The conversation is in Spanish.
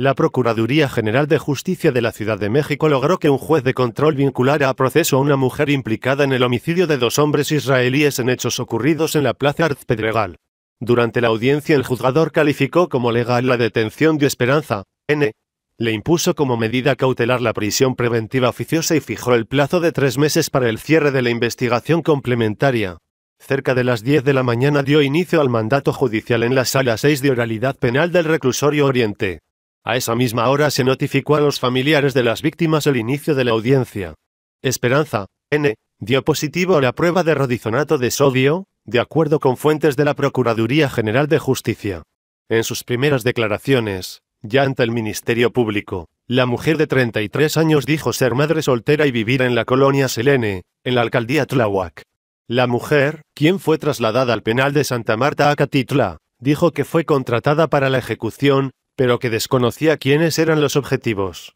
La Procuraduría General de Justicia de la Ciudad de México logró que un juez de control vinculara a proceso a una mujer implicada en el homicidio de dos hombres israelíes en hechos ocurridos en la Plaza Arzpedregal. Durante la audiencia el juzgador calificó como legal la detención de Esperanza, N. Le impuso como medida cautelar la prisión preventiva oficiosa y fijó el plazo de tres meses para el cierre de la investigación complementaria. Cerca de las 10 de la mañana dio inicio al mandato judicial en la sala 6 de oralidad penal del reclusorio Oriente. A esa misma hora se notificó a los familiares de las víctimas el inicio de la audiencia. Esperanza, N, dio positivo a la prueba de rodizonato de sodio, de acuerdo con fuentes de la Procuraduría General de Justicia. En sus primeras declaraciones, ya ante el Ministerio Público, la mujer de 33 años dijo ser madre soltera y vivir en la colonia Selene, en la alcaldía Tlahuac. La mujer, quien fue trasladada al penal de Santa Marta a Catitla, dijo que fue contratada para la ejecución, pero que desconocía quiénes eran los objetivos.